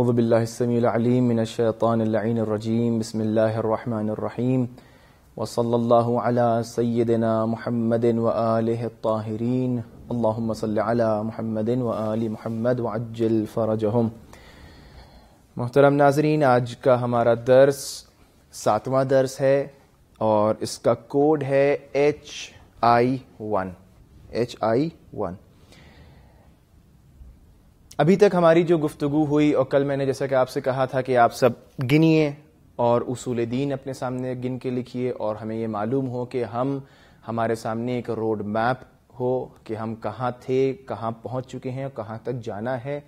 أعوذ بالله السميع العليم من الشيطان اللعين الرجيم بسم الله الرحمن الرحيم وصلى الله على سيدنا محمد وآله الطاهرين اللهم صل على محمد وآل محمد وعجل فرجهم मोहतरम नाजरीन आज का हमारा दर्स सातवां दर्स है और इसका कोड है H I one H I one अभी तक हमारी जो गुफ्तु हुई और कल मैंने जैसा कि आपसे कहा था कि आप सब गिनिए और उसूल दीन अपने सामने गिन के लिखिए और हमें ये मालूम हो कि हम हमारे सामने एक रोड मैप हो कि हम कहाँ थे कहाँ पहुँच चुके हैं और कहाँ तक जाना है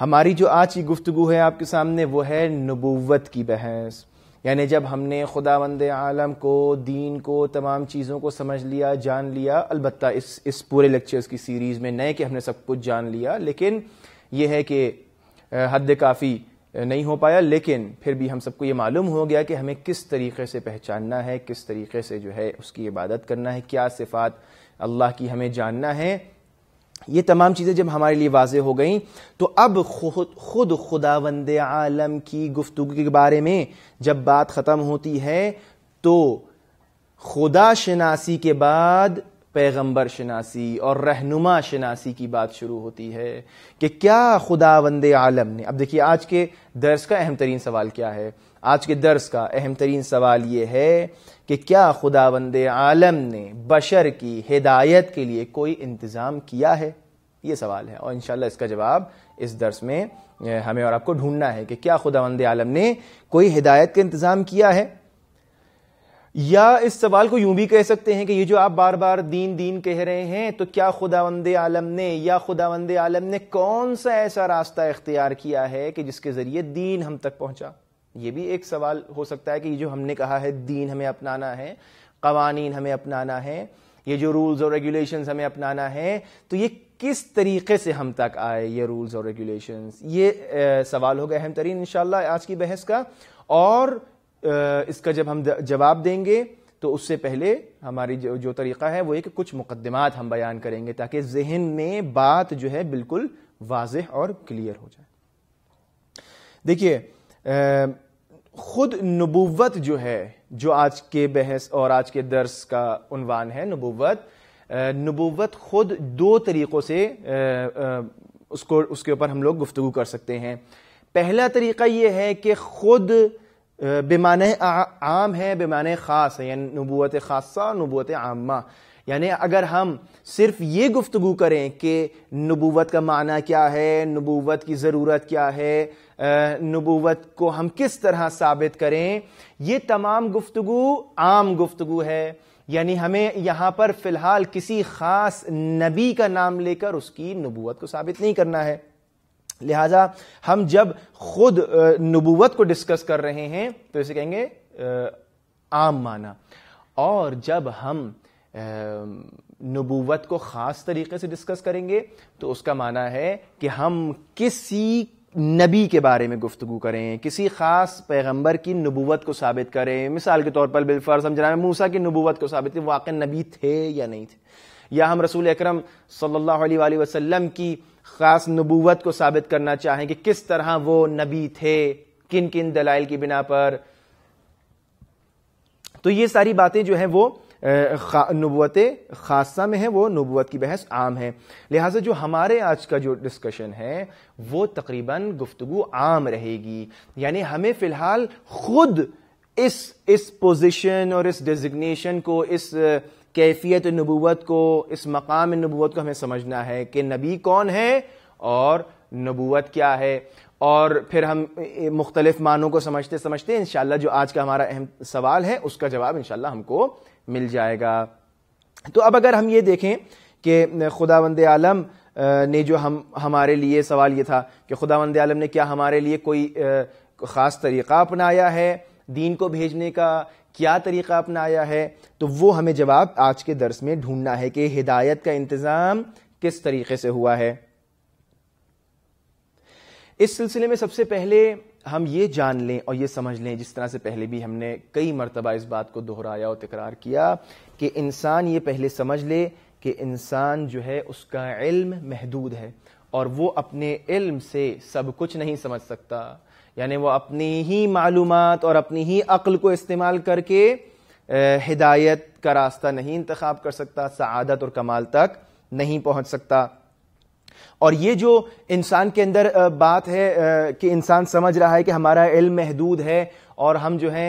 हमारी जो आज की गुफ्तु है आपके सामने वो है नबूवत की बहस यानी जब हमने खुदा वंद आलम को दीन को तमाम चीज़ों को समझ लिया जान लिया अलबत् इस इस पूरे लेक्चर्स की सीरीज़ में नए कि हमने सब कुछ जान लिया लेकिन यह है कि हद काफ़ी नहीं हो पाया लेकिन फिर भी हम सबको ये मालूम हो गया कि हमें किस तरीके से पहचानना है किस तरीके से जो है उसकी इबादत करना है क्या सिफात अल्लाह की हमें जानना है ये तमाम चीज़ें जब हमारे लिए वाज हो गई तो अब खुद खुद खुदा खुदावंद आलम की गुफ्तु के बारे में जब बात ख़त्म होती है तो खुदा शनासी के बाद पैगंबर शनासी और रहनुमा शनासी की बात शुरू होती है कि क्या खुदा खुदावंद आलम ने अब देखिए आज के दर्स का अहम तरीन सवाल क्या है आज के दर्स का अहम तरीन सवाल ये है कि क्या खुदावंद आलम ने बशर की हिदायत के लिए कोई इंतज़ाम किया है ये सवाल है और इन इसका जवाब इस दर्स में हमें और आपको ढूंढना है कि क्या खुदावंद आलम ने कोई हिदायत का इंतज़ाम किया है या इस सवाल को यूं भी कह सकते हैं कि ये जो आप बार बार दीन दीन कह रहे हैं तो क्या खुदावंद आलम ने या खुदावंद आलम ने कौन सा ऐसा रास्ता इख्तियार किया है कि जिसके जरिए दीन हम तक पहुंचा ये भी एक सवाल हो सकता है कि जो हमने कहा है दीन हमें अपनाना है कवानीन हमें अपनाना है ये जो रूल्स और रेगुलेशन हमें अपनाना है तो ये किस तरीके से हम तक आए ये रूल्स और रेगुलेशन ये ए, सवाल होगा अहम तरीन इनशाला आज की बहस का और इसका जब हम जवाब देंगे तो उससे पहले हमारी जो, जो तरीका है वो एक कुछ मुकदमात हम बयान करेंगे ताकि जहन में बात जो है बिल्कुल वाजह और क्लियर हो जाए देखिए खुद नबूवत जो है जो आज के बहस और आज के दर्स का उनवान है नबूवत नबुवत खुद दो तरीक़ों से उसको उसके ऊपर हम लोग गुफ्तु कर सकते हैं पहला तरीका यह है कि खुद बेमान आम है बेमान ख़ास है यानी नबूत ख़ासा नबूत आमा यानी अगर हम सिर्फ ये गुफ्तु करें कि नबूवत का माना क्या है नबूवत की ज़रूरत क्या है नबूवत को हम किस तरह साबित करें ये तमाम गुफ्तगु आम गुफ्तगु है यानी हमें यहां पर फिलहाल किसी खास नबी का नाम लेकर उसकी नबूवत को साबित नहीं करना है लिहाजा हम जब खुद नबूवत को डिस्कस कर रहे हैं तो इसे कहेंगे आम माना और जब हम नबूवत को खास तरीके से डिस्कस करेंगे तो उसका माना है कि हम किसी नबी के बारे में गुफ्तु करें किसी खास पैगंबर की नबूवत को साबित करें मिसाल के तौर पर बिलफर्ज हम जनाब मूसा की नबूवत को साबित वाक़ नबी थे या नहीं थे या हम रसूल अक्रम सल्लल्लाहु अलैहि की ख़ास नबूवत को साबित करना चाहें कि किस तरह वो नबी थे किन किन दलाइल की बिना पर तो ये सारी बातें जो है वो नबूत खासा में है वो नबूत की बहस आम है लिहाजा जो हमारे आज का जो डिस्कशन है वो तकरीबन गुफ्तु आम रहेगी यानी हमें फिलहाल खुद इस इस पोजीशन और इस डेजिग्नेशन को इस कैफियत नबूत को इस मकाम नबूत को हमें समझना है कि नबी कौन है और नबूत क्या है और फिर हम मुख्तलिफ मानों को समझते समझते इनशाला जो आज का हमारा अहम सवाल है उसका जवाब इन हमको मिल जाएगा तो अब अगर हम ये देखें कि खुदा वंद आलम ने जो हम हमारे लिए सवाल ये था कि खुदा वंद आलम ने क्या हमारे लिए कोई ख़ास तरीक़ा अपनाया है दीन को भेजने का क्या तरीक़ा अपनाया है तो वो हमें जवाब आज के दर्स में ढूंढना है कि हिदायत का इंतज़ाम किस तरीके से हुआ है इस सिलसिले में सबसे पहले हम ये जान लें और ये समझ लें जिस तरह से पहले भी हमने कई मरतबा इस बात को दोहराया और तकरार किया कि इंसान ये पहले समझ ले कि इंसान जो है उसका इल्म महदूद है और वो अपने इल्म से सब कुछ नहीं समझ सकता यानी वो अपनी ही मालूम और अपनी ही अक्ल को इस्तेमाल करके हिदायत का रास्ता नहीं इंतखब कर सकता सआदत और कमाल तक नहीं पहुंच सकता और ये जो इंसान के अंदर बात है कि इंसान समझ रहा है कि हमारा इल्म महदूद है और हम जो है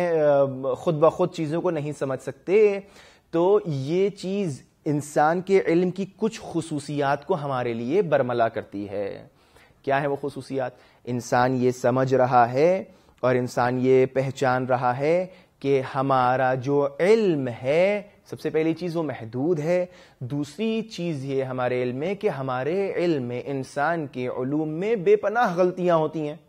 खुद ब खुद चीज़ों को नहीं समझ सकते तो ये चीज़ इंसान के इल्म की कुछ खसूसियात को हमारे लिए बरमला करती है क्या है वो खसूसियात इंसान ये समझ रहा है और इंसान ये पहचान रहा है कि हमारा जो इल्म है सबसे पहली चीज़ वो महदूद है दूसरी चीज़ ये हमारे इल्म में कि हमारे इल्म में इंसान के ूम में बेपनाह गलतियाँ होती हैं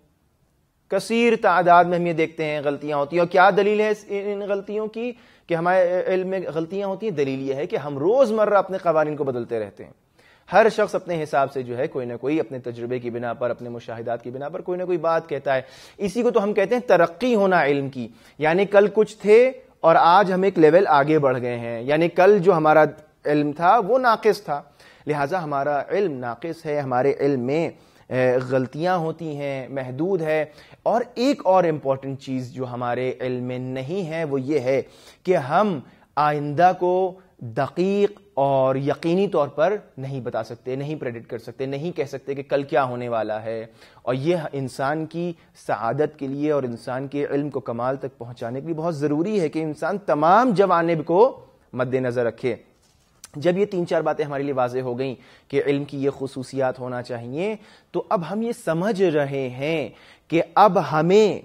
कसीर तादाद में हम ये देखते हैं गलतियाँ होती हैं और क्या दलील है इन गलतियों की कि हमारे इल्म में गलतियाँ होती हैं दलील ये है कि हम रोज़मर्रा अपने कवानीन को बदलते रहते हैं हर शख्स अपने हिसाब से जो है कोई ना कोई अपने तजुर्बे की बिना पर अपने मुशाहिदात की बिना पर कोई ना कोई बात कहता है इसी को तो हम कहते हैं तरक्की होना इल्म की यानी कल कुछ थे और आज हम एक लेवल आगे बढ़ गए हैं यानी कल जो हमारा इल्म था वो नाकस था लिहाजा हमारा इल्म नाकस है हमारे इल्म में गलतियां होती हैं महदूद है और एक और इम्पॉर्टेंट चीज़ जो हमारे इल्म में नहीं है वो ये है कि हम आइंदा को दकीक और यकीनी तौर पर नहीं बता सकते नहीं प्रेडिक्ट कर सकते नहीं कह सकते कि कल क्या होने वाला है और यह इंसान की सआदत के लिए और इंसान के इल्म को कमाल तक पहुंचाने के लिए बहुत ज़रूरी है कि इंसान तमाम जवानब को मद्देनज़र रखे जब ये तीन चार बातें हमारे लिए वाजे हो गई कि इल्म की ये खसूसियात होना चाहिए तो अब हम ये समझ रहे हैं कि अब हमें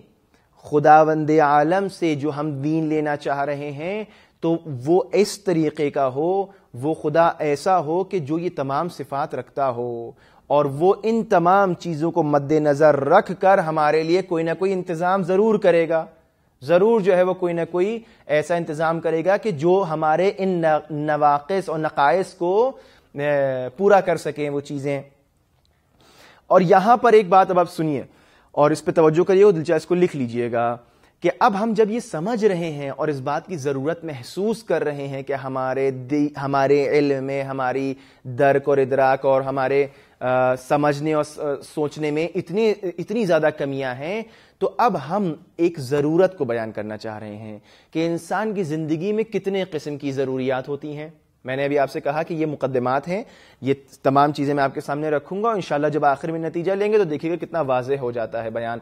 वंद आलम से जो हम दीन लेना चाह रहे हैं तो वो इस तरीके का हो वो खुदा ऐसा हो कि जो ये तमाम सिफात रखता हो और वो इन तमाम चीज़ों को मद्देनज़र रख कर हमारे लिए कोई ना कोई इंतज़ाम ज़रूर करेगा ज़रूर जो है वो कोई ना कोई ऐसा इंतज़ाम करेगा कि जो हमारे इन नवाक़ और नकायस को पूरा कर सकें वो चीज़ें और यहाँ पर एक बात अब आप सुनिए और इस पर तवज्जो करिए और दिलचस्प को लिख लीजिएगा कि अब हम जब ये समझ रहे हैं और इस बात की ज़रूरत महसूस कर रहे हैं कि हमारे हमारे इल्म में हमारी दर्क और इदराक और हमारे आ, समझने और सोचने में इतनी इतनी ज़्यादा कमियां हैं तो अब हम एक ज़रूरत को बयान करना चाह रहे हैं कि इंसान की ज़िंदगी में कितने किस्म की ज़रूरियात होती हैं मैंने अभी आपसे कहा कि ये मुकदमात हैं ये तमाम चीज़ें मैं आपके सामने रखूंगा और इन जब आखिर में नतीजा लेंगे तो देखिएगा कितना वाजह हो जाता है बयान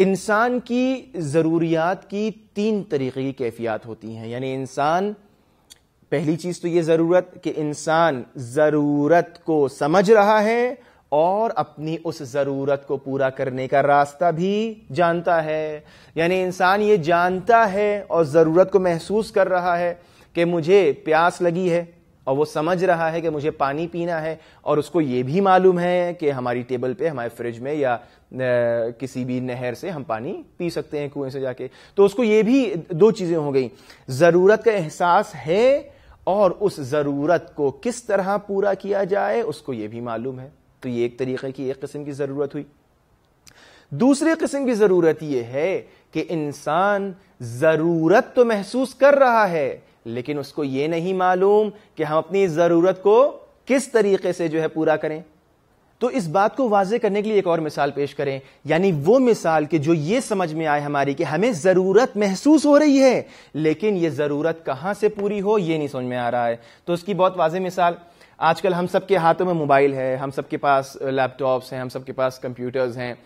इंसान की ज़रूरियात की तीन तरीके की कैफियत होती हैं यानी इंसान पहली चीज़ तो ये ज़रूरत कि इंसान ज़रूरत को समझ रहा है और अपनी उस ज़रूरत को पूरा करने का रास्ता भी जानता है यानी इंसान ये जानता है और ज़रूरत को महसूस कर रहा है कि मुझे प्यास लगी है और वो समझ रहा है कि मुझे पानी पीना है और उसको ये भी मालूम है कि हमारी टेबल पे हमारे फ्रिज में या किसी भी नहर से हम पानी पी सकते हैं कुएं से जाके तो उसको ये भी दो चीजें हो गई जरूरत का एहसास है और उस जरूरत को किस तरह पूरा किया जाए उसको यह भी मालूम है तो ये एक तरीके की एक किस्म की जरूरत हुई दूसरी किस्म की जरूरत यह है कि इंसान जरूरत तो महसूस कर रहा है लेकिन उसको यह नहीं मालूम कि हम अपनी जरूरत को किस तरीके से जो है पूरा करें तो इस बात को वाजे करने के लिए एक और मिसाल पेश करें यानी वो मिसाल कि जो ये समझ में आए हमारी कि हमें जरूरत महसूस हो रही है लेकिन ये जरूरत कहां से पूरी हो ये नहीं समझ में आ रहा है तो उसकी बहुत वाजे मिसाल आजकल हम सबके हाथों में मोबाइल है हम सबके पास लैपटॉप्स हैं हम सबके पास कंप्यूटर्स हैं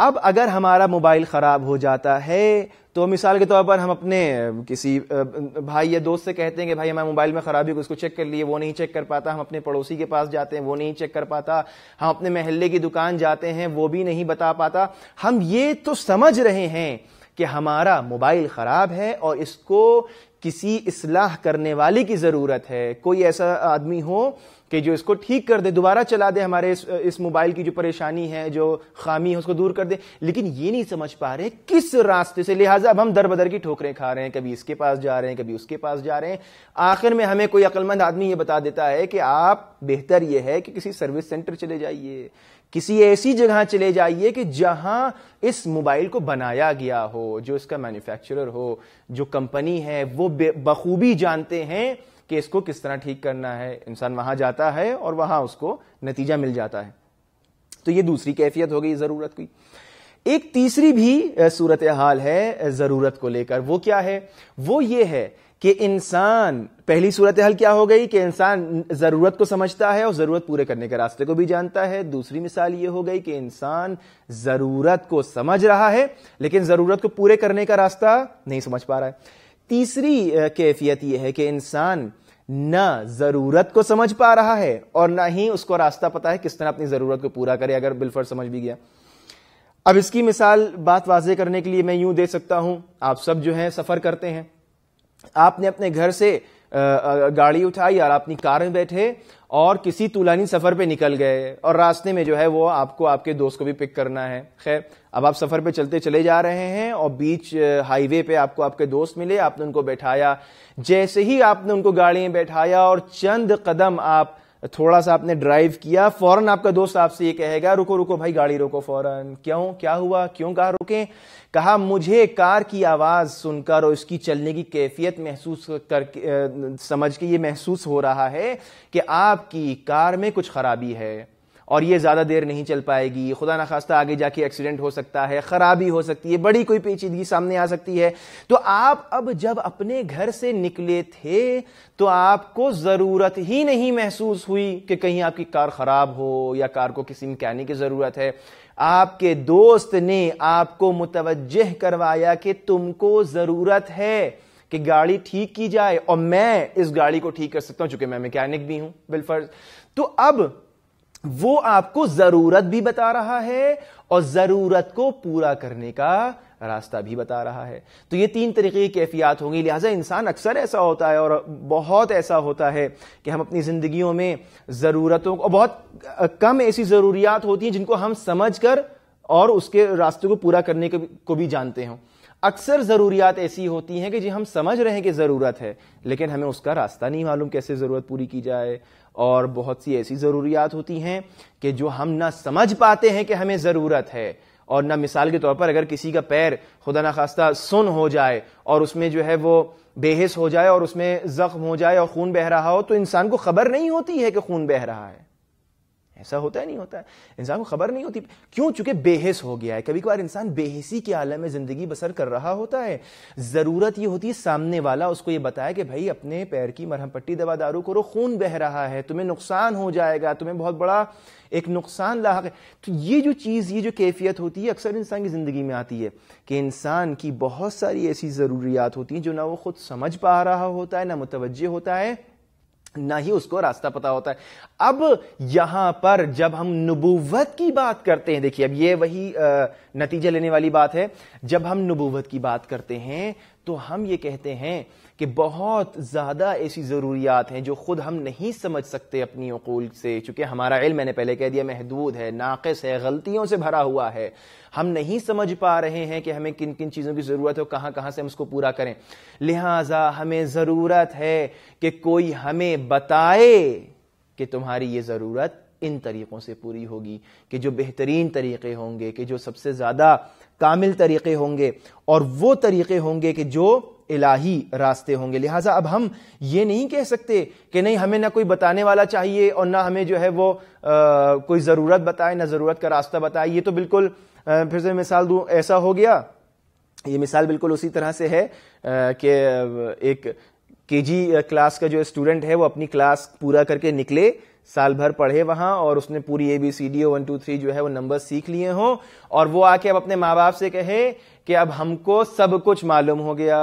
अब अगर हमारा मोबाइल ख़राब हो जाता है तो मिसाल के तौर पर हम अपने किसी भाई या दोस्त से कहते हैं कि भाई हमारे मोबाइल में ख़राबी उसको चेक कर लिए वो नहीं चेक कर पाता हम अपने पड़ोसी के पास जाते हैं वो नहीं चेक कर पाता हम अपने महल्ले की दुकान जाते हैं वो भी नहीं बता पाता हम ये तो समझ रहे हैं कि हमारा मोबाइल ख़राब है और इसको किसी इसलाह करने वाले की ज़रूरत है कोई ऐसा आदमी हो कि जो इसको ठीक कर दे दोबारा चला दे हमारे इस, इस मोबाइल की जो परेशानी है जो खामी है उसको दूर कर दे लेकिन ये नहीं समझ पा रहे किस रास्ते से लिहाजा अब हम दर बदर की ठोकरें खा रहे हैं कभी इसके पास जा रहे हैं कभी उसके पास जा रहे हैं आखिर में हमें कोई अकलमंद आदमी ये बता देता है कि आप बेहतर यह है कि किसी सर्विस सेंटर चले जाइए किसी ऐसी जगह चले जाइए कि जहां इस मोबाइल को बनाया गया हो जो इसका मैन्युफैक्चरर हो जो कंपनी है वो बखूबी जानते हैं कि इसको किस तरह ठीक करना है इंसान वहां जाता है और वहां उसको नतीजा मिल जाता है तो ये दूसरी कैफियत हो गई जरूरत की एक तीसरी भी सूरत हाल है जरूरत को लेकर वो क्या है वो ये है कि इंसान पहली सूरत हाल क्या हो गई कि इंसान जरूरत को समझता है और जरूरत पूरे करने के रास्ते को भी जानता है दूसरी मिसाल ये हो गई कि इंसान जरूरत को समझ रहा है लेकिन जरूरत को पूरे करने का रास्ता नहीं समझ पा रहा है तीसरी कैफियत यह है कि इंसान ना ज़रूरत को समझ पा रहा है और ना ही उसको रास्ता पता है किस तरह अपनी ज़रूरत को पूरा करे अगर बिलफर समझ भी गया अब इसकी मिसाल बात वाजे करने के लिए मैं यूं दे सकता हूं आप सब जो हैं सफ़र करते हैं आपने अपने घर से गाड़ी उठाई और अपनी कार में बैठे और किसी तुलानी सफर पे निकल गए और रास्ते में जो है वो आपको आपके दोस्त को भी पिक करना है खैर अब आप सफर पे चलते चले जा रहे हैं और बीच हाईवे पे आपको आपके दोस्त मिले आपने उनको बैठाया जैसे ही आपने उनको गाड़ी में बैठाया और चंद कदम आप थोड़ा सा आपने ड्राइव किया फौरन आपका दोस्त आपसे ये कहेगा रुको रुको भाई गाड़ी रोको फौरन क्यों क्या हुआ क्यों कहा रुके कहा मुझे कार की आवाज सुनकर और इसकी चलने की कैफियत महसूस करके समझ के ये महसूस हो रहा है कि आपकी कार में कुछ खराबी है और ये ज़्यादा देर नहीं चल पाएगी खुदा ना खास्ता आगे जाके एक्सीडेंट हो सकता है ख़राबी हो सकती है बड़ी कोई पेचीदगी सामने आ सकती है तो आप अब जब अपने घर से निकले थे तो आपको ज़रूरत ही नहीं महसूस हुई कि कहीं आपकी कार ख़राब हो या कार को किसी मकैनिक की ज़रूरत है आपके दोस्त ने आपको मुतवजह करवाया कि तुमको ज़रूरत है कि गाड़ी ठीक की जाए और मैं इस गाड़ी को ठीक कर सकता हूं चूंकि मैं मैकेनिक भी हूं बिलफर्ज तो अब वो आपको जरूरत भी बता रहा है और जरूरत को पूरा करने का रास्ता भी बता रहा है तो ये तीन तरीके की कैफियात होंगी लिहाजा इंसान अक्सर ऐसा होता है और बहुत ऐसा होता है कि हम अपनी जिंदगियों में जरूरतों को बहुत कम ऐसी जरूरियात होती हैं जिनको हम समझ कर और उसके रास्ते को पूरा करने को भी जानते हो अक्सर ज़रूरियात ऐसी होती हैं कि जी हम समझ रहे हैं कि ज़रूरत है लेकिन हमें उसका रास्ता नहीं मालूम कैसे ज़रूरत पूरी की जाए और बहुत सी ऐसी ज़रूरियात होती हैं कि जो हम ना समझ पाते हैं कि हमें ज़रूरत है और ना मिसाल के तौर पर अगर किसी का पैर खुदा ना खास्ता सुन हो जाए और उसमें जो है वो बेहस हो जाए और उसमें ज़ख्म हो जाए और खून बह रहा हो तो इंसान को खबर नहीं होती है कि खून बह रहा है ऐसा होता है नहीं होता है इंसान को खबर नहीं होती क्यों चूंकि बेहस हो गया है कभी कभार इंसान बेहसी के आलम में जिंदगी बसर कर रहा होता है जरूरत यह होती है सामने वाला उसको यह बताया कि भाई अपने पैर की मरहम पट्टी दवा दारू करो खून बह रहा है तुम्हें नुकसान हो जाएगा तुम्हें बहुत बड़ा एक नुकसान लाक है तो ये जो चीज़ ये जो कैफियत होती है अक्सर इंसान की ज़िंदगी में आती है कि इंसान की बहुत सारी ऐसी ज़रूरियात होती हैं जो ना वो खुद समझ पा रहा होता है ना मुतवजह होता है ना ही उसको रास्ता पता होता है अब यहां पर जब हम नबूवत की बात करते हैं देखिए अब ये वही नतीजा लेने वाली बात है जब हम नबूवत की बात करते हैं तो हम ये कहते हैं कि बहुत ज़्यादा ऐसी ज़रूरियात हैं जो ख़ुद हम नहीं समझ सकते अपनी अकूल से चूँकि हमारा इल मैंने पहले कह दिया महदूद है नाकस है गलतियों से भरा हुआ है हम नहीं समझ पा रहे हैं कि हमें किन किन चीज़ों की ज़रूरत है कहाँ कहाँ से हम उसको पूरा करें लिहाजा हमें ज़रूरत है कि कोई हमें बताए कि तुम्हारी ये ज़रूरत इन तरीक़ों से पूरी होगी कि जो बेहतरीन तरीक़े होंगे कि जो सबसे ज़्यादा कामिल तरीक़े होंगे और वो तरीक़े होंगे कि जो इलाही रास्ते होंगे लिहाजा अब हम ये नहीं कह सकते कि नहीं हमें ना कोई बताने वाला चाहिए और ना हमें जो है वो आ, कोई ज़रूरत बताए ना ज़रूरत का रास्ता बताए ये तो बिल्कुल आ, फिर से मिसाल दूँ ऐसा हो गया ये मिसाल बिल्कुल उसी तरह से है कि एक केजी क्लास का जो स्टूडेंट है वो अपनी क्लास पूरा करके निकले साल भर पढ़े वहां और उसने पूरी A B C D one two three जो है वो नंबर सीख लिए हो और वो आके अब अपने माँ बाप से कहे कि अब हमको सब कुछ मालूम हो गया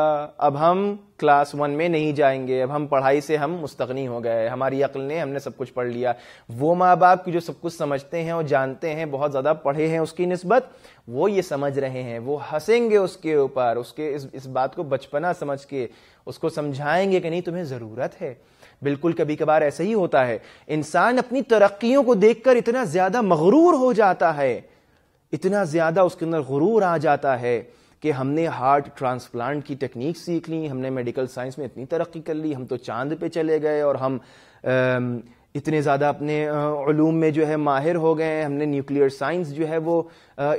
अब हम क्लास वन में नहीं जाएंगे अब हम पढ़ाई से हम मुस्तगनी हो गए हमारी अक्ल ने हमने सब कुछ पढ़ लिया वो माँ बाप की जो सब कुछ समझते हैं और जानते हैं बहुत ज़्यादा पढ़े हैं उसकी नस्बत वो ये समझ रहे हैं वो हंसेंगे उसके ऊपर उसके इस, इस बात को बचपना समझ के उसको समझाएंगे कि नहीं तुम्हें ज़रूरत है बिल्कुल कभी कभार ऐसा ही होता है इंसान अपनी तरक्कियों को देखकर इतना ज़्यादा मगरूर हो जाता है इतना ज़्यादा उसके अंदर गुरूर आ जाता है कि हमने हार्ट ट्रांसप्लांट की टेक्निक सीख ली हमने मेडिकल साइंस में इतनी तरक्की कर ली हम तो चांद पे चले गए और हम इतने ज़्यादा अपने ूम में जो है माहिर हो गए हमने न्यूक्लियर साइंस जो है वो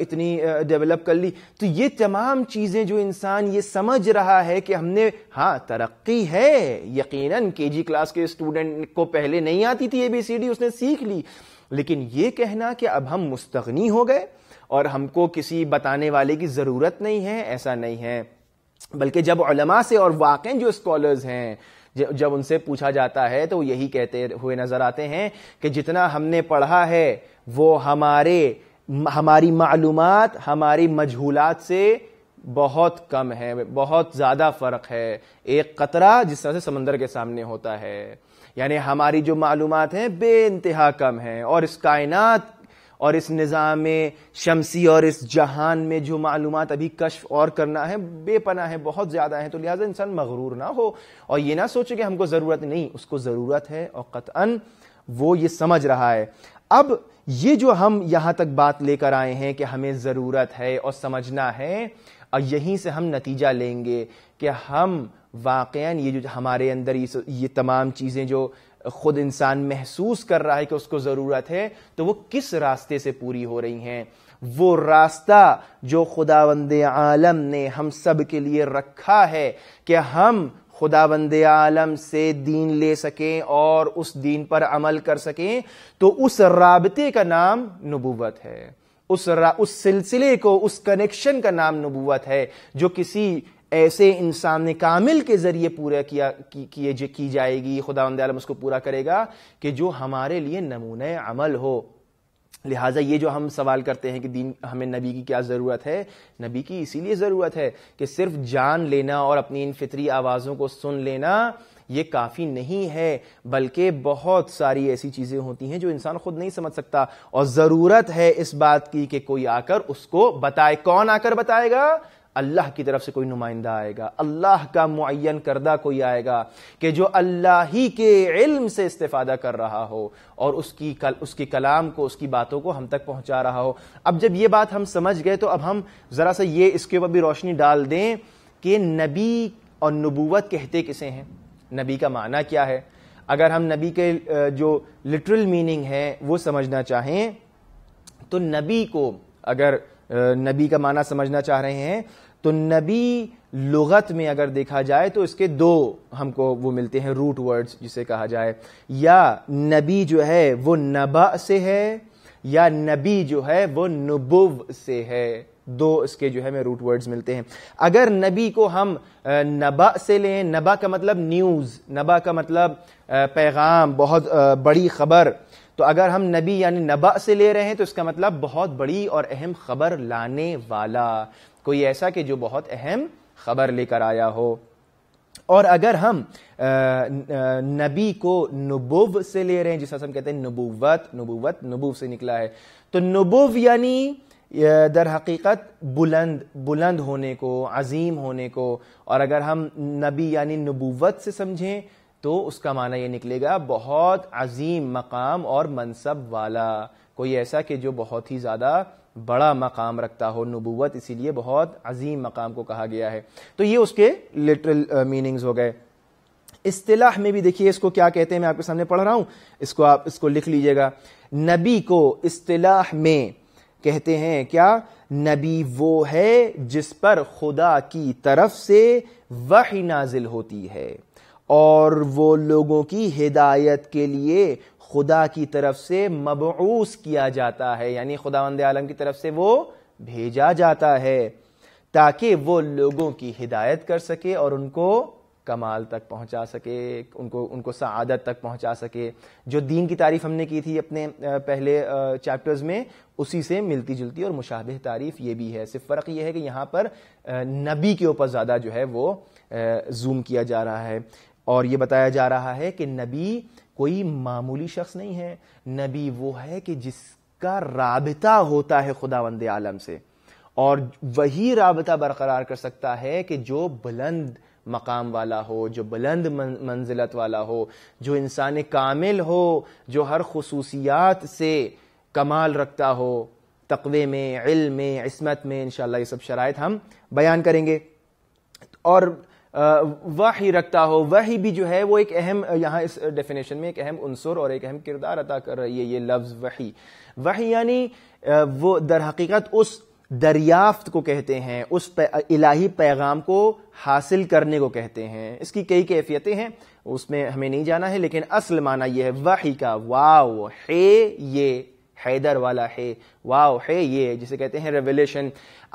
इतनी डेवलप कर ली तो ये तमाम चीज़ें जो इंसान ये समझ रहा है कि हमने हाँ तरक्की है यकीनन केजी क्लास के स्टूडेंट को पहले नहीं आती थी एबीसीडी उसने सीख ली लेकिन ये कहना कि अब हम मुस्तगनी हो गए और हमको किसी बताने वाले की ज़रूरत नहीं है ऐसा नहीं है बल्कि जब उलमा से और वाकई जो स्कॉलर्स हैं जब उनसे पूछा जाता है तो यही कहते हुए नज़र आते हैं कि जितना हमने पढ़ा है वो हमारे हमारी मालूम हमारी मजहूलात से बहुत कम है बहुत ज़्यादा फ़र्क है एक कतरा जिस तरह से समंदर के सामने होता है यानी हमारी जो मालूम हैं बे इंतहा कम हैं और इस कायनात और इस निज़ाम शमसी और इस जहान में जो मालूम अभी कश्फ और करना है बेपना है बहुत ज़्यादा है तो लिहाजा इंसान मगरूर ना हो और ये ना सोचे कि हमको ज़रूरत नहीं उसको ज़रूरत है और कतअन वो ये समझ रहा है अब ये जो हम यहाँ तक बात लेकर आए हैं कि हमें ज़रूरत है और समझना है और यहीं से हम नतीजा लेंगे कि हम वाकया ये जो हमारे अंदर ये, ये तमाम चीज़ें जो खुद इंसान महसूस कर रहा है कि उसको ज़रूरत है तो वो किस रास्ते से पूरी हो रही हैं वो रास्ता जो खुदावंद आलम ने हम सब के लिए रखा है कि हम खुदावंद आलम से दीन ले सकें और उस दीन पर अमल कर सकें तो उस राबते का नाम नबूवत है उस उस सिलसिले को उस कनेक्शन का नाम नबूवत है जो किसी ऐसे इंसान कामिल के जरिए पूरा किया किए की, की, जाएगी खुदा आलम उसको पूरा करेगा कि जो हमारे लिए नमूने अमल हो लिहाजा ये जो हम सवाल करते हैं कि दीन हमें नबी की क्या ज़रूरत है नबी की इसीलिए ज़रूरत है कि सिर्फ जान लेना और अपनी इन फितरी आवाज़ों को सुन लेना ये काफ़ी नहीं है बल्कि बहुत सारी ऐसी चीज़ें होती हैं जो इंसान खुद नहीं समझ सकता और ज़रूरत है इस बात की कि कोई आकर उसको बताए कौन आकर बताएगा अल्लाह की तरफ से कोई नुमाइंदा आएगा अल्लाह का मुन करदा कोई आएगा कि जो अल्लाह ही के इल्म से इस्तेफादा कर रहा हो और उसकी कल उसके कलाम को उसकी बातों को हम तक पहुंचा रहा हो अब जब ये बात हम समझ गए तो अब हम ज़रा सा ये इसके ऊपर भी रोशनी डाल दें कि नबी और नबूवत कहते किसे हैं नबी का माना क्या है अगर हम नबी के जो लिटरल मीनिंग है वो समझना चाहें तो नबी को अगर नबी का माना समझना चाह रहे हैं तो नबी लुगत में अगर देखा जाए तो इसके दो हमको वो मिलते हैं रूट वर्ड्स जिसे कहा जाए या नबी जो है वो नबा से है या नबी जो है वो नुबुव से है दो इसके जो है में रूट वर्ड्स मिलते हैं अगर नबी को हम नबा से लें नबा का मतलब न्यूज़ नबा का मतलब पैगाम बहुत बड़ी खबर तो अगर हम नबी यानी नबा से ले रहे हैं तो इसका मतलब बहुत बड़ी और अहम खबर लाने वाला कोई ऐसा कि जो बहुत अहम खबर लेकर आया हो और अगर हम नबी को नबुव से ले रहे हैं जिस हम कहते हैं नबूवत नबूवत नबुव से निकला है तो नबुव यानी दर हकीकत बुलंद बुलंद होने को अजीम होने को और अगर हम नबी यानी नबूवत से समझें तो उसका माना यह निकलेगा बहुत अजीम मकाम और मनसब वाला कोई ऐसा कि जो बहुत ही ज़्यादा बड़ा मकाम रखता हो नबूवत इसीलिए बहुत अजीम मकाम को कहा गया है तो ये उसके लिटरल मीनिंग्स हो गए इस्तेलाह में भी देखिए इसको क्या कहते हैं मैं आपके सामने पढ़ रहा हूं इसको आप इसको लिख लीजिएगा नबी को इस्तलाह में कहते हैं क्या नबी वो है जिस पर खुदा की तरफ से वही नाजिल होती है और वो लोगों की हिदायत के लिए खुदा की तरफ से मबूस किया जाता है यानी वंद आलम की तरफ से वो भेजा जाता है ताकि वो लोगों की हिदायत कर सके और उनको कमाल तक पहुंचा सके उनको उनको सआदत तक पहुंचा सके जो दीन की तारीफ हमने की थी अपने पहले चैप्टर्स में उसी से मिलती जुलती और मुशाबह तारीफ ये भी है सिर्फ फ़र्क ये है कि यहाँ पर नबी के ऊपर ज़्यादा जो है वो जूम किया जा रहा है और ये बताया जा रहा है कि नबी कोई मामूली शख्स नहीं है नबी वो है कि जिसका राबता होता है वंद आलम से और वही राबता बरकरार कर सकता है कि जो बुलंद मकाम वाला हो जो बुलंद मंजिलत वाला हो जो इंसान कामिल हो जो हर खसूसियात से कमाल रखता हो तकवे में इल्म में इसमत में इनशाला ये सब शराय हम बयान करेंगे और वाही रखता हो वही भी जो है वो एक अहम यहाँ इस डेफिनेशन में एक अहम उनसर और एक अहम किरदार अदा कर रही है ये लफ्ज़ वही वही यानी वो दर हकीकत उस दरियाफ्त को कहते हैं उस पे, इलाही पैगाम को हासिल करने को कहते हैं इसकी कई कैफियतें हैं उसमें हमें नहीं जाना है लेकिन असल माना यह है वही का वाओ हे ये हैदर वाला है वाओ है ये जिसे कहते हैं रेवलेशन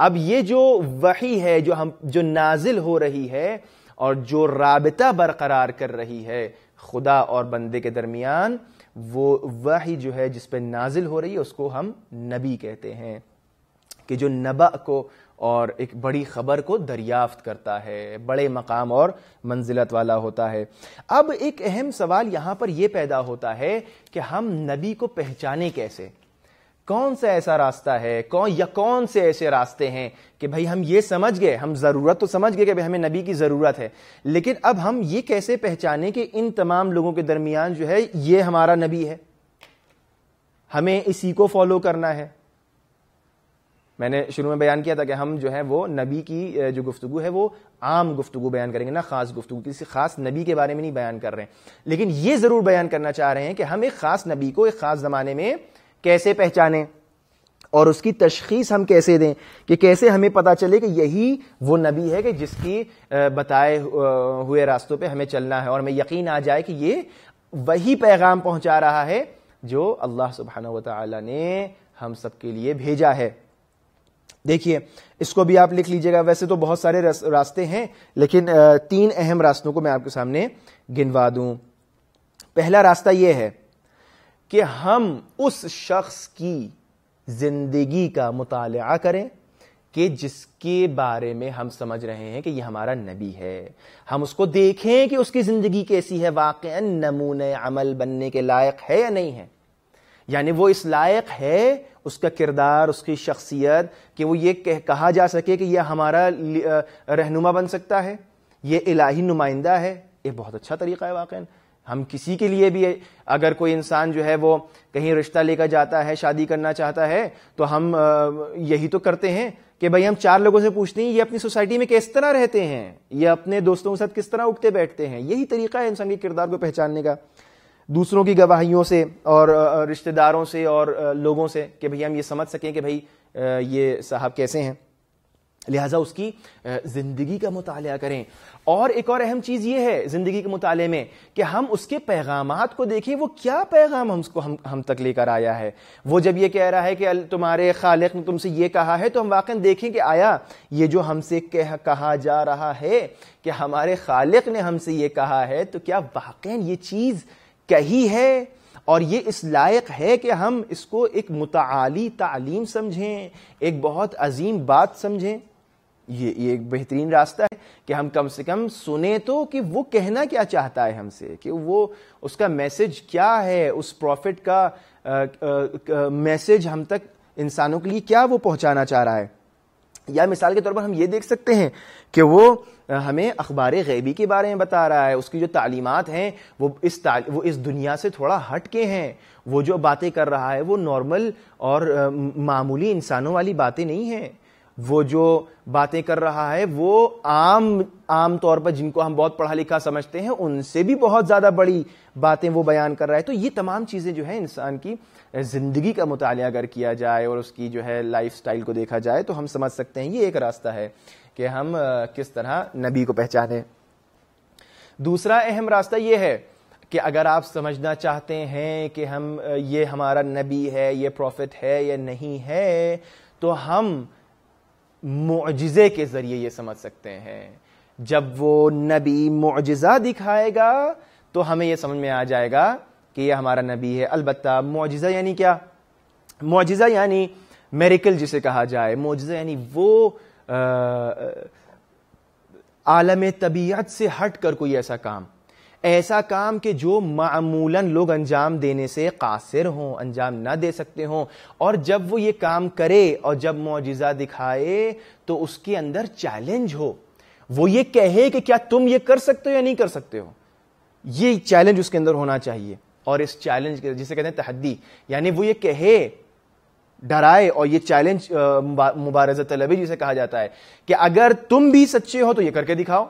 अब ये जो वही है जो हम जो नाजिल हो रही है और जो राबता बरकरार कर रही है खुदा और बंदे के दरमियान वो वही जो है जिसपे नाजिल हो रही है उसको हम नबी कहते हैं कि जो नबा को और एक बड़ी खबर को दरियाफ्त करता है बड़े मकाम और मंजिलत वाला होता है अब एक अहम सवाल यहां पर यह पैदा होता है कि हम नबी को पहचाने कैसे कौन सा ऐसा रास्ता है कौन या कौन से ऐसे रास्ते हैं कि भाई हम ये समझ गए हम ज़रूरत तो समझ गए कि भाई हमें नबी की ज़रूरत है लेकिन अब हम ये कैसे पहचाने कि इन तमाम लोगों के दरमियान जो है ये हमारा नबी है हमें इसी को फॉलो करना है मैंने शुरू में बयान किया था कि हम जो है वो नबी की जो गुफ्तु है वो आम गुफ्तु बयान करेंगे ना खास गुफ्तु किसी खास नबी के बारे में नहीं बयान कर रहे हैं लेकिन ये जरूर बयान करना चाह रहे हैं कि हम एक खास नबी को एक खास जमाने में कैसे पहचाने और उसकी तशखीस हम कैसे दें कि कैसे हमें पता चले कि यही वो नबी है कि जिसकी बताए हुए रास्तों पर हमें चलना है और हमें यकीन आ जाए कि ये वही पैगाम पहुंचा रहा है जो अल्लाह सुबहाना ने हम सबके लिए भेजा है देखिए इसको भी आप लिख लीजिएगा वैसे तो बहुत सारे रास्ते हैं लेकिन तीन अहम रास्तों को मैं आपके सामने गिनवा दूं पहला रास्ता यह है कि हम उस शख्स की जिंदगी का मुताल करें कि जिसके बारे में हम समझ रहे हैं कि यह हमारा नबी है हम उसको देखें कि उसकी जिंदगी कैसी है वाक़ नमूने अमल बनने के लायक है या नहीं है यानी वो इस लायक है उसका किरदार उसकी शख्सियत कि वो ये कह, कहा जा सके कि यह हमारा रहनुमा बन सकता है ये इलाही नुमाइंदा है ये बहुत अच्छा तरीका है वाकई हम किसी के लिए भी अगर कोई इंसान जो है वो कहीं रिश्ता लेकर जाता है शादी करना चाहता है तो हम यही तो करते हैं कि भाई हम चार लोगों से पूछते हैं ये अपनी सोसाइटी में किस तरह रहते हैं ये अपने दोस्तों के साथ किस तरह उठते बैठते हैं यही तरीका है इंसान के किरदार को पहचानने का दूसरों की गवाहियों से और रिश्तेदारों से और लोगों से कि भई हम ये समझ सकें कि भाई ये साहब कैसे हैं लिहाजा उसकी ज़िंदगी का मुताल करें और एक और अहम चीज़ ये है ज़िंदगी के मुताले में कि हम उसके पैगाम को देखें वो क्या पैगाम हमको हम हम तक लेकर आया है वो जब ये कह रहा है कि तुम्हारे खालिक ने तुमसे ये कहा है तो हम वाकई देखें कि आया ये जो हमसे कह, कहा जा रहा है कि हमारे खालिक ने हमसे ये कहा है तो क्या वाकई ये चीज़ कही है और ये इस लायक है कि हम इसको एक मुताली तालीम समझें एक बहुत अजीम बात समझें ये ये एक बेहतरीन रास्ता है कि हम कम से कम सुने तो कि वो कहना क्या चाहता है हमसे कि वो उसका मैसेज क्या है उस प्रॉफिट का मैसेज हम तक इंसानों के लिए क्या वो पहुंचाना चाह रहा है या मिसाल के तौर पर हम ये देख सकते हैं कि वो हमें अखबार गैबी के बारे में बता रहा है उसकी जो तालीमत हैं वो इस वो इस दुनिया से थोड़ा हट के हैं वो जो बातें कर रहा है वो नॉर्मल और मामूली इंसानों वाली बातें नहीं हैं वो जो बातें कर रहा है वो आम आम तौर पर जिनको हम बहुत पढ़ा लिखा समझते हैं उनसे भी बहुत ज़्यादा बड़ी बातें वो बयान कर रहा है तो ये तमाम चीज़ें जो है इंसान की ज़िंदगी का मुताल अगर किया जाए और उसकी जो है लाइफ को देखा जाए तो हम समझ सकते हैं ये एक रास्ता है कि हम किस तरह नबी को पहचाने दूसरा अहम रास्ता ये है कि अगर आप समझना चाहते हैं कि हम ये हमारा नबी है ये प्रॉफिट है या नहीं है तो हम मुआजे के जरिए ये समझ सकते हैं जब वो नबी मुआजा दिखाएगा तो हमें यह समझ में आ जाएगा कि यह हमारा नबी है अलबत्ता मुआजा यानी क्या मुआजा यानी मेरिकल जिसे कहा जाए मुआजा यानी वो आलम तबीयत से हट कर कोई ऐसा काम ऐसा काम कि जो मामूला लोग अंजाम देने से कासिर हों अंजाम ना दे सकते हों और जब वो ये काम करे और जब मुजिजा दिखाए तो उसके अंदर चैलेंज हो वो ये कहे कि क्या तुम ये कर सकते हो या नहीं कर सकते हो ये चैलेंज उसके अंदर होना चाहिए और इस चैलेंज के जिसे कहते हैं तहदी यानी वो ये कहे डराए और ये चैलेंज मुबारज तलबी जिसे कहा जाता है कि अगर तुम भी सच्चे हो तो ये करके दिखाओ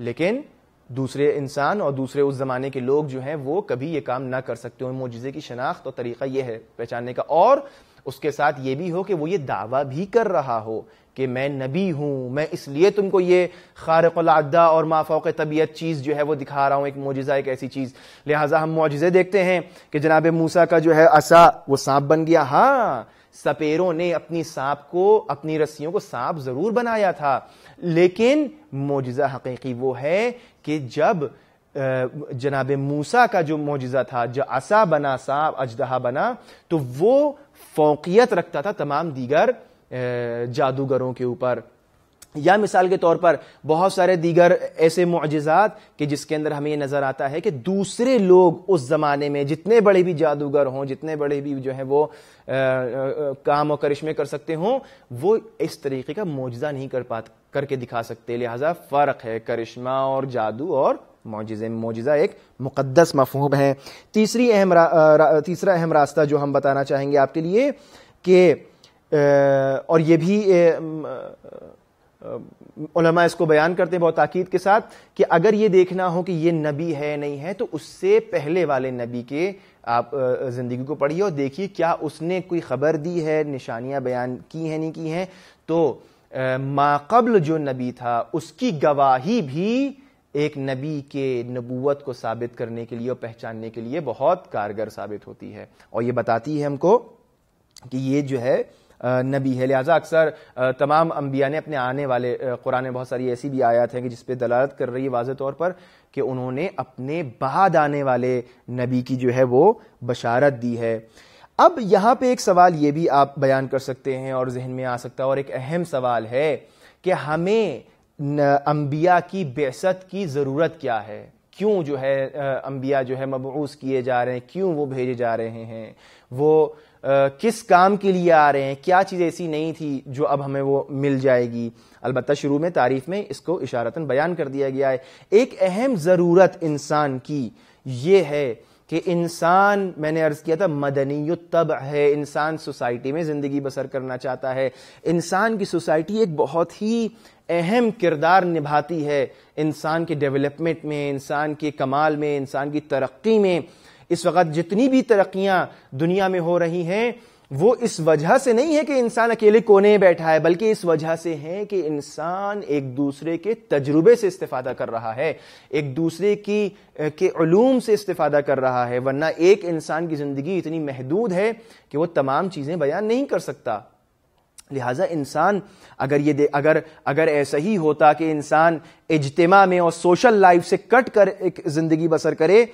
लेकिन दूसरे इंसान और दूसरे उस जमाने के लोग जो हैं वो कभी ये काम ना कर सकते हो मोजे की शनाख्त और तरीका यह है पहचानने का और उसके साथ ये भी हो कि वो ये दावा भी कर रहा हो कि मैं नबी हूं मैं इसलिए तुमको ये खारकलादा और माफोक तबीयत चीज़ जो है वो दिखा रहा हूं एक मोजा एक ऐसी चीज़ लिहाजा हम मोजे देखते हैं कि जनाब मूसा का जो है असा वो सांप बन गया हाँ सपेरों ने अपनी सांप को अपनी रस्सियों को सांप जरूर बनाया था लेकिन मोजा हकीकी वो है कि जब जनाब मूसा का जो मोजा था जो असा बना सांप अजदहा बना तो वो फोकियत रखता था तमाम दीगर जादूगरों के ऊपर या मिसाल के तौर पर बहुत सारे दीगर ऐसे मुआजात कि जिसके अंदर हमें यह नजर आता है कि दूसरे लोग उस जमाने में जितने बड़े भी जादूगर हों जितने बड़े भी जो है वो आ, आ, काम और करिश्मे कर सकते हों वो इस तरीके का मुआजा नहीं कर पा करके दिखा सकते लिहाजा फर्क है करिश्मा और जादू और मोजे मोजिज़ा एक मुक़दस मफहूब है तीसरी अहम तीसरा अहम रास्ता जो हम बताना चाहेंगे आपके लिए कि और ये भी उलमा इसको बयान करते हैं बहुत ताक़ीद के साथ कि अगर ये देखना हो कि ये नबी है नहीं है तो उससे पहले वाले नबी के आप ज़िंदगी को पढ़िए और देखिए क्या उसने कोई ख़बर दी है निशानियां बयान की हैं नहीं की हैं तो माकबल जो नबी था उसकी गवाही भी एक नबी के नबूवत को साबित करने के लिए और पहचानने के लिए बहुत कारगर साबित होती है और ये बताती है हमको कि ये जो है नबी है लिहाजा अक्सर तमाम अम्बिया ने अपने आने वाले कुरान बहुत सारी ऐसी भी आयात हैं कि जिसपे दलालत कर रही है वाज तौर पर कि उन्होंने अपने बाद आने वाले नबी की जो है वो बशारत दी है अब यहाँ पे एक सवाल ये भी आप बयान कर सकते हैं और जहन में आ सकता है और एक अहम सवाल है कि हमें अम्बिया की बेसत की ज़रूरत क्या है क्यों जो है अम्बिया जो है मबूस किए जा रहे हैं क्यों वो भेजे जा रहे हैं वो आ, किस काम के लिए आ रहे हैं क्या चीज ऐसी नहीं थी जो अब हमें वो मिल जाएगी अलबत् शुरू में तारीफ में इसको इशारता बयान कर दिया गया है एक अहम ज़रूरत इंसान की ये है कि इंसान मैंने अर्ज किया था मदनी तब है इंसान सोसाइटी में जिंदगी बसर करना चाहता है इंसान की सोसाइटी एक बहुत ही अहम किरदार निभाती है इंसान के डेवलपमेंट में इंसान के कमाल में इंसान की तरक्की में इस वक्त जितनी भी तरक्कियां दुनिया में हो रही हैं वो इस वजह से नहीं है कि इंसान अकेले कोने बैठा है बल्कि इस वजह से है कि इंसान एक दूसरे के तजुर्बे से इस्तेफादा कर रहा है एक दूसरे की के ूम से इस्तेफादा कर रहा है वरना एक इंसान की ज़िंदगी इतनी महदूद है कि वो तमाम चीज़ें बयान नहीं कर सकता लिहाजा इंसान अगर ये दे अगर अगर ऐसा ही होता कि इंसान इजतमा में और सोशल लाइफ से कट कर एक ज़िंदगी बसर करे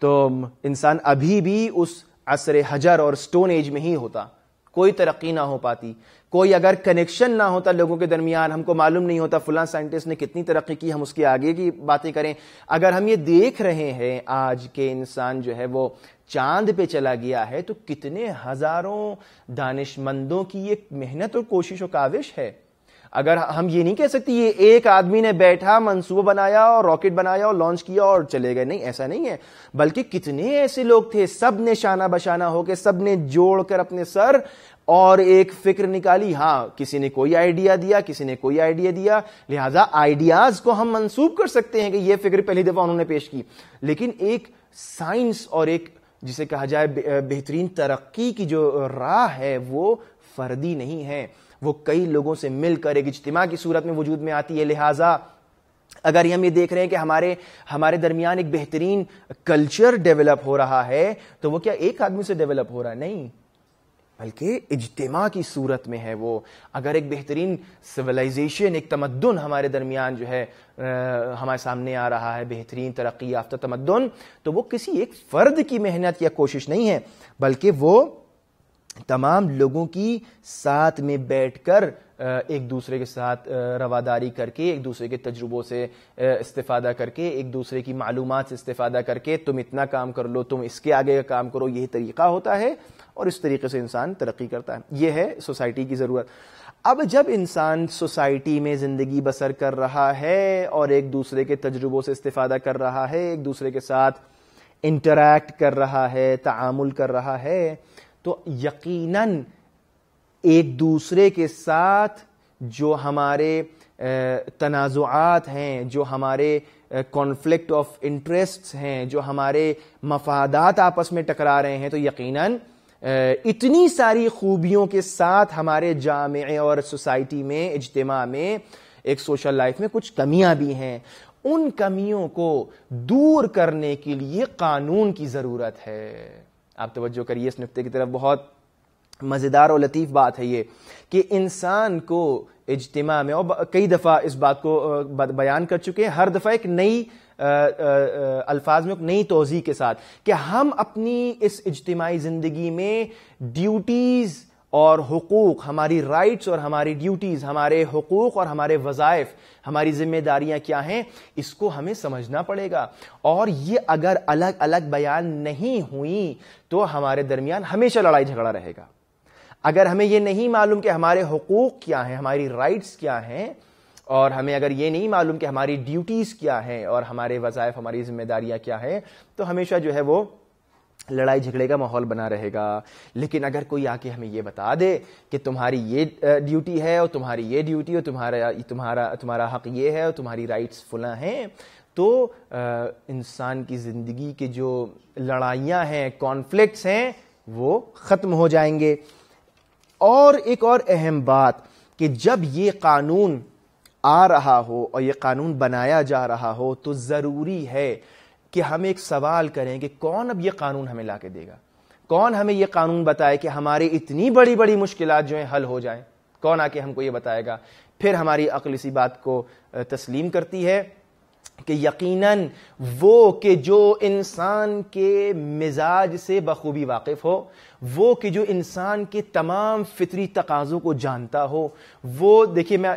तो इंसान अभी भी उस असर हजर और स्टोन एज में ही होता कोई तरक्की ना हो पाती कोई अगर कनेक्शन ना होता लोगों के दरमियान हमको मालूम नहीं होता फुला साइंटिस्ट ने कितनी तरक्की की हम उसके आगे की बातें करें अगर हम ये देख रहे हैं आज के इंसान जो है वो चांद पे चला गया है तो कितने हजारों दानिशमंदों की ये मेहनत और कोशिश और काविश है अगर हम ये नहीं कह सकते ये एक आदमी ने बैठा मंसूबा बनाया और रॉकेट बनाया और लॉन्च किया और चले गए नहीं ऐसा नहीं है बल्कि कितने ऐसे लोग थे सब ने शाना बशाना होकर सब ने जोड़कर अपने सर और एक फिक्र निकाली हाँ किसी ने कोई आइडिया दिया किसी ने कोई आइडिया दिया लिहाजा आइडियाज को हम मंसूब कर सकते हैं कि यह फिक्र पहली दफा उन्होंने पेश की लेकिन एक साइंस और एक जिसे कहा जाए बेहतरीन तरक्की की जो राह है वो फर्दी नहीं है वो कई लोगों से मिलकर एक इज्तिमा की सूरत में वजूद में आती है लिहाजा अगर हम ये देख रहे हैं कि हमारे हमारे दरमियान एक बेहतरीन कल्चर डेवलप हो रहा है तो वो क्या एक आदमी से डेवलप हो रहा है नहीं बल्कि इजतमा की सूरत में है वो अगर एक बेहतरीन सिविलाइजेशन एक तमद्दन हमारे दरमियान जो है आ, हमारे सामने आ रहा है बेहतरीन तरक्की याफ्ता तमद्दन तो वो किसी एक फर्द की मेहनत या कोशिश नहीं है बल्कि वो तमाम लोगों की साथ में बैठकर एक दूसरे के साथ रवादारी करके एक दूसरे के तजुर्बों से इस्तेफादा करके एक दूसरे की मालूम से इस्तेफादा करके तुम इतना काम कर लो तुम इसके आगे का काम करो यही तरीका होता है और इस तरीके से इंसान तरक्की करता है यह है सोसाइटी की ज़रूरत अब जब इंसान सोसाइटी में ज़िंदगी बसर कर रहा है और एक दूसरे के तजुर्बों से इस्तेफादा कर रहा है एक दूसरे के साथ इंटरैक्ट कर रहा है तामुल कर रहा है तो यकीनन एक दूसरे के साथ जो हमारे तनाज़ात हैं जो हमारे कॉन्फ्लिक्ट ऑफ इंटरेस्ट्स हैं जो हमारे मफादात आपस में टकरा रहे हैं तो यकीनन इतनी सारी खूबियों के साथ हमारे जामे और सोसाइटी में इजतमा में एक सोशल लाइफ में कुछ कमियां भी हैं उन कमियों को दूर करने के लिए कानून की ज़रूरत है आप तवज्जो करिए इस नुकते की तरफ बहुत मज़ेदार और लतीफ़ बात है ये कि इंसान को इज्तिमा में और कई दफ़ा इस बात को बयान कर चुके हैं हर दफ़ा एक नई अल्फाज में एक नई तोज़ी के साथ कि हम अपनी इस इज्तिमाही ज़िंदगी में ड्यूटीज़ और हकूक़ हमारी राइट्स और हमारी ड्यूटीज़ हमारे हकूक़ और हमारे वजायफ हमारी जिम्मेदारियां क्या हैं इसको हमें समझना पड़ेगा और ये अगर अलग अलग बयान नहीं हुई तो हमारे दरमियान हमेशा लड़ाई झगड़ा रहेगा अगर हमें ये नहीं मालूम कि हमारे हकूक़ क्या हैं हमारी राइट्स क्या हैं और हमें अगर ये नहीं मालूम कि हमारी ड्यूटीज़ क्या हैं और हमारे वजायफ हमारी जिम्मेदारियां क्या हैं तो हमेशा जो है वो लड़ाई झगड़े का माहौल बना रहेगा लेकिन अगर कोई आके हमें ये बता दे कि तुम्हारी ये ड्यूटी है और तुम्हारी ये ड्यूटी और तुम्हारा तुम्हारा तुम्हारा हक ये है और तुम्हारी राइट्स फुला हैं तो इंसान की ज़िंदगी के जो लड़ाइयाँ हैं कॉन्फ्लिक्ट्स हैं वो ख़त्म हो जाएंगे और एक और अहम बात कि जब ये कानून आ रहा हो और ये कानून बनाया जा रहा हो तो ज़रूरी है कि हम एक सवाल करें कि कौन अब ये कानून हमें ला के देगा कौन हमें यह कानून बताए कि हमारी इतनी बड़ी बड़ी मुश्किल जो है हल हो जाए कौन आके हमको ये बताएगा फिर हमारी अक्ल इसी बात को तस्लीम करती है कि यकीनन वो कि जो इंसान के मिजाज से बखूबी वाकिफ हो वो कि जो इंसान के तमाम फितरी तकाज़ों को जानता हो वो देखिए मैं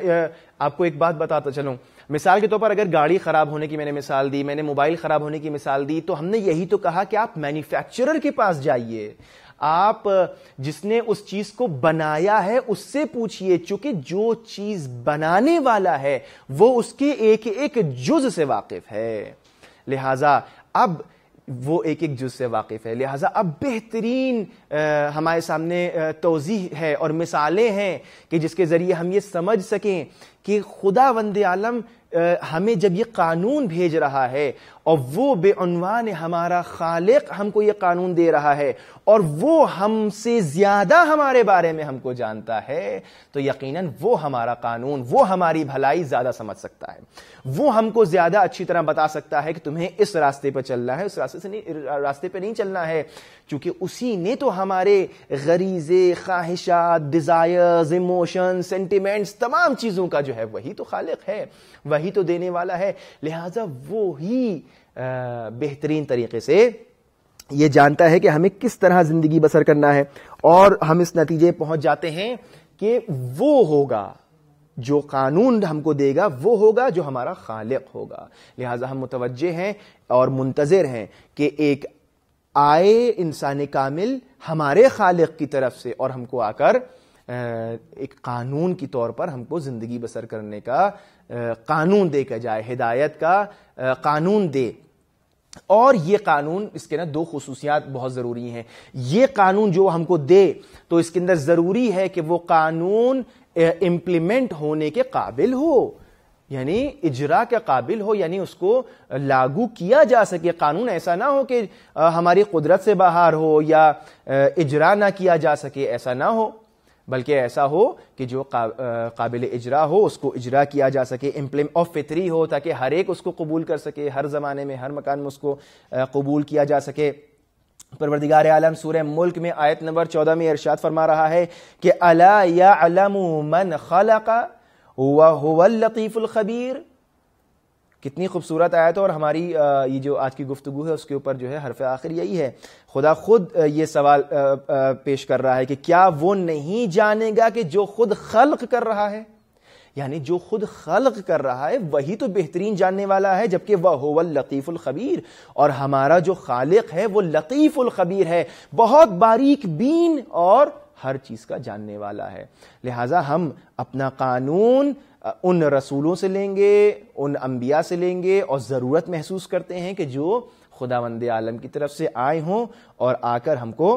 आपको एक बात बताता चलूँ मिसाल के तौर पर अगर गाड़ी खराब होने की मैंने मिसाल दी मैंने मोबाइल खराब होने की मिसाल दी तो हमने यही तो कहा कि आप मैन्युफैक्चरर के पास जाइए आप जिसने उस चीज को बनाया है उससे पूछिए चूंकि जो चीज बनाने वाला है वो उसके एक एक जुज से वाकिफ है लिहाजा अब वो एक एक जुज से वाकिफ है लिहाजा अब बेहतरीन हमारे सामने तोजीह है और मिसालें हैं कि जिसके ज़रिए हम ये समझ सकें कि खुदा वंद आलम हमें जब ये कानून भेज रहा है और वो बेअनवान हमारा खालिक हमको ये कानून दे रहा है और वो हमसे ज्यादा हमारे बारे में हमको जानता है तो यकीनन वो हमारा कानून वो हमारी भलाई ज्यादा समझ सकता है वो हमको ज्यादा अच्छी तरह बता सकता है कि तुम्हें इस रास्ते पर चलना है उस रास्ते से नहीं रास्ते पर नहीं चलना है क्योंकि उसी ने तो हमारे गरीजे ख्वाहिशात डिजायर्स इमोशन सेंटिमेंट्स तमाम चीजों का जो है वही तो खालिक है वही तो देने वाला है लिहाजा वो ही बेहतरीन तरीके से ये जानता है कि हमें किस तरह जिंदगी बसर करना है और हम इस नतीजे पहुंच जाते हैं कि वो होगा जो कानून हमको देगा वो होगा जो हमारा खालिक होगा लिहाजा हम मुतवजे हैं और मुंतजर हैं कि एक आए इंसान कामिल हमारे खालिक की तरफ से और हमको आकर एक कानून के तौर पर हमको ज़िंदगी बसर करने का कानून दे के जाए हिदायत का कानून दे और ये कानून इसके ना दो खसूसियात बहुत ज़रूरी हैं ये कानून जो हमको दे तो इसके अंदर ज़रूरी है कि वो कानून इम्प्लीमेंट होने के काबिल हो यानी इजरा के काबिल हो यानी उसको लागू किया जा सके कानून ऐसा ना हो कि हमारी कुदरत से बाहर हो या इजरा ना किया जा सके ऐसा ना हो बल्कि ऐसा हो कि जो काबिल इजरा हो उसको इजरा किया जा सके इम्प्लम ऑफ फितरी हो ताकि हर एक उसको कबूल कर सके हर ज़माने में हर मकान में उसको कबूल किया जा सके परवरदिगार आलम सूरह मुल्क में आयत नंबर चौदह में इरशाद फरमा रहा है कि अला या अलम मन खलका वह लतीफ़ुल खबीर कितनी खूबसूरत आयत और हमारी ये जो आज की गुफ्तु है उसके ऊपर जो है हरफ आखिर यही है खुदा खुद ये सवाल पेश कर रहा है कि क्या वो नहीं जानेगा कि जो खुद खलक कर रहा है यानी जो खुद खलक कर रहा है वही तो बेहतरीन जानने वाला है जबकि वह होवल लतीफ़ुल खबीर और हमारा जो खालिक है वो लतीफ़ुल खबीर है बहुत बारीक बीन और हर चीज का जानने वाला है लिहाजा हम अपना कानून उन रसूलों से लेंगे उन अम्बिया से लेंगे और ज़रूरत महसूस करते हैं कि जो खुदा वंद आलम की तरफ से आए हों और आकर हमको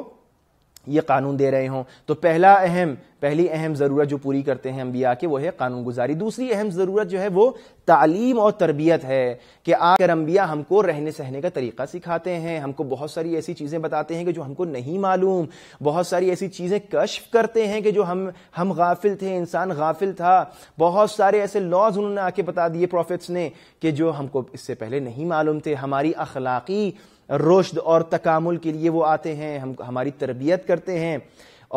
ये कानून दे रहे हों तो पहला अहम पहली अहम ज़रूरत जो पूरी करते हैं अम्बिया के वो है कानून गुजारी दूसरी अहम ज़रूरत जो है वो तालीम और तरबियत है कि आकर अंबिया हमको रहने सहने का तरीका सिखाते हैं हमको बहुत सारी ऐसी चीज़ें बताते हैं कि जो हमको नहीं मालूम बहुत सारी ऐसी चीज़ें कश्फ करते हैं कि जो हम हम गाफिल थे इंसान गाफिल था बहुत सारे ऐसे लॉज उन्होंने आके बता दिए प्रॉफिट्स ने कि जो हमको इससे पहले नहीं मालूम थे हमारी अखलाकी रोशद और तकामुल के लिए वो आते हैं हम हमारी तरबियत करते हैं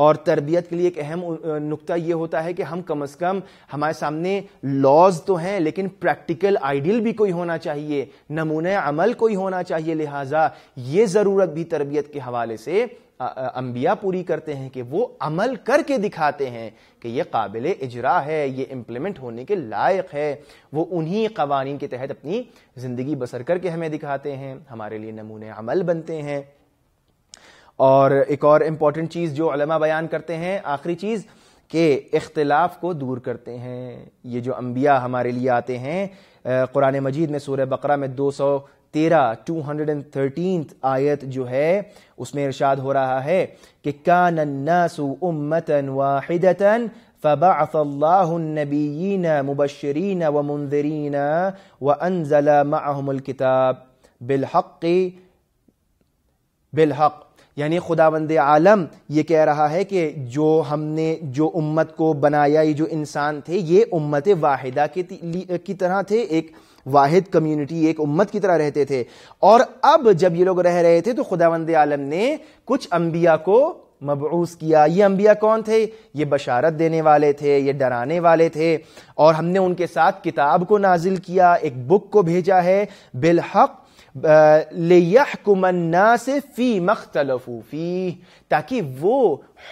और तरबियत के लिए एक अहम नुकता ये होता है कि हम कम अज़ कम हमारे सामने लॉज तो हैं लेकिन प्रैक्टिकल आइडियल भी कोई होना चाहिए नमूने अमल कोई होना चाहिए लिहाजा ये ज़रूरत भी तरबियत के हवाले से अंबिया पूरी करते हैं कि वो अमल करके दिखाते हैं कि ये काबिल इजरा है ये इम्प्लीमेंट होने के लायक है वो उन्हीं कवानीन के तहत अपनी ज़िंदगी बसर करके हमें दिखाते हैं हमारे लिए नमूने अमल बनते हैं और एक और इम्पॉर्टेंट चीज़ जो अलमा बयान करते हैं आखिरी चीज़ के इख्तलाफ को दूर करते हैं ये जो अंबिया हमारे लिए आते हैं कुरान मजीद में सूर्य बकरा में दो सौ तेरह टू हंड्रेड एंड थर्टीन आयत जो है उसमें इरशाद हो रहा है कि का नासु उम्मतन वाहिदतन فبعث الله النبيين مبشرين ومنذرين وأنزل معهم الكتاب بالحق بالحق यानी खुदावंद आलम ये कह रहा है कि जो हमने जो उम्मत को बनाया ये जो इंसान थे ये उम्मत वाहिदा की तरह थे एक वाहिद कम्युनिटी एक उम्मत की तरह रहते थे और अब जब ये लोग रह रहे थे तो खुदावंद आलम ने कुछ अंबिया को मबूस किया ये अंबिया कौन थे ये बशारत देने वाले थे ये डराने वाले थे और हमने उनके साथ किताब को नाजिल किया एक बुक को भेजा है बिलहक फ़ी मख्तलफू फ़ी ताकि वो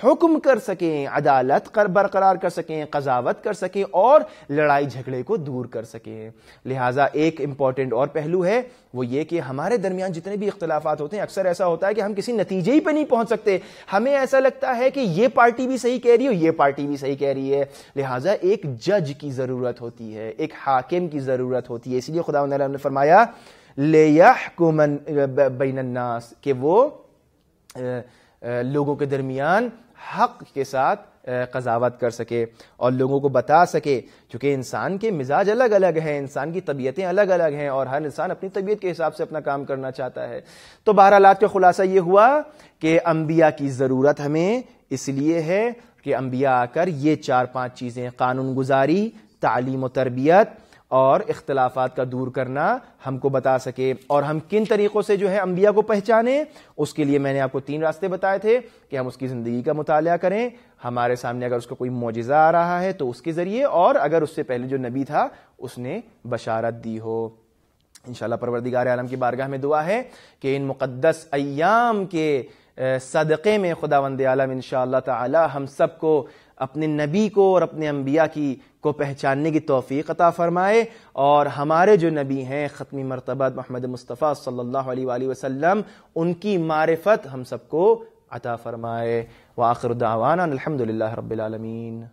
हुक्म कर सकें अदालत कर बरकरार कर सकें कजावत कर सकें और लड़ाई झगड़े को दूर कर सकें लिहाजा एक इम्पॉर्टेंट और पहलू है वो ये कि हमारे दरमियान जितने भी इख्तलाफा होते हैं अक्सर ऐसा होता है कि हम किसी नतीजे ही पर नहीं पहुंच सकते हमें ऐसा लगता है कि ये पार्टी भी सही कह रही है ये पार्टी भी सही कह रही है लिहाजा एक जज की ज़रूरत होती है एक हाकिम की ज़रूरत होती है इसलिए खुदा ने फरमाया ले यहकुमन बैनन्नास के वो लोगों के दरमियान हक के साथ कजावत कर सके और लोगों को बता सके क्योंकि इंसान के मिजाज अलग अलग हैं इंसान की तबीयतें अलग अलग हैं और हर इंसान अपनी तबीयत के हिसाब से अपना काम करना चाहता है तो बहरहालात का खुलासा ये हुआ कि अम्बिया की ज़रूरत हमें इसलिए है कि अम्बिया आकर ये चार पांच चीज़ें कानून गुजारी तालीम तरबियत और इख्तलाफात का दूर करना हमको बता सके और हम किन तरीक़ों से जो है अम्बिया को पहचाने उसके लिए मैंने आपको तीन रास्ते बताए थे कि हम उसकी ज़िंदगी का मुताल करें हमारे सामने अगर उसका कोई मुजजा आ रहा है तो उसके ज़रिए और अगर उससे पहले जो नबी था उसने बशारत दी हो इन परवरदिगार आलम की बारगाह में दुआ है कि इन मुक़दस अयाम के सदक़े में खुदा वंद आलम इन तम सबको अपने नबी को और अपने अम्बिया की को पहचानने की तोफ़ी अता फ़रमाए और हमारे जो नबी हैं खतमी मरतबा महमद मुस्तफ़ा सल्लल्लाहु वसलम उनकी मारफत हम सबको अता फ़रमाए वाखिर दावाना अलहमदिल्ला रबालमीन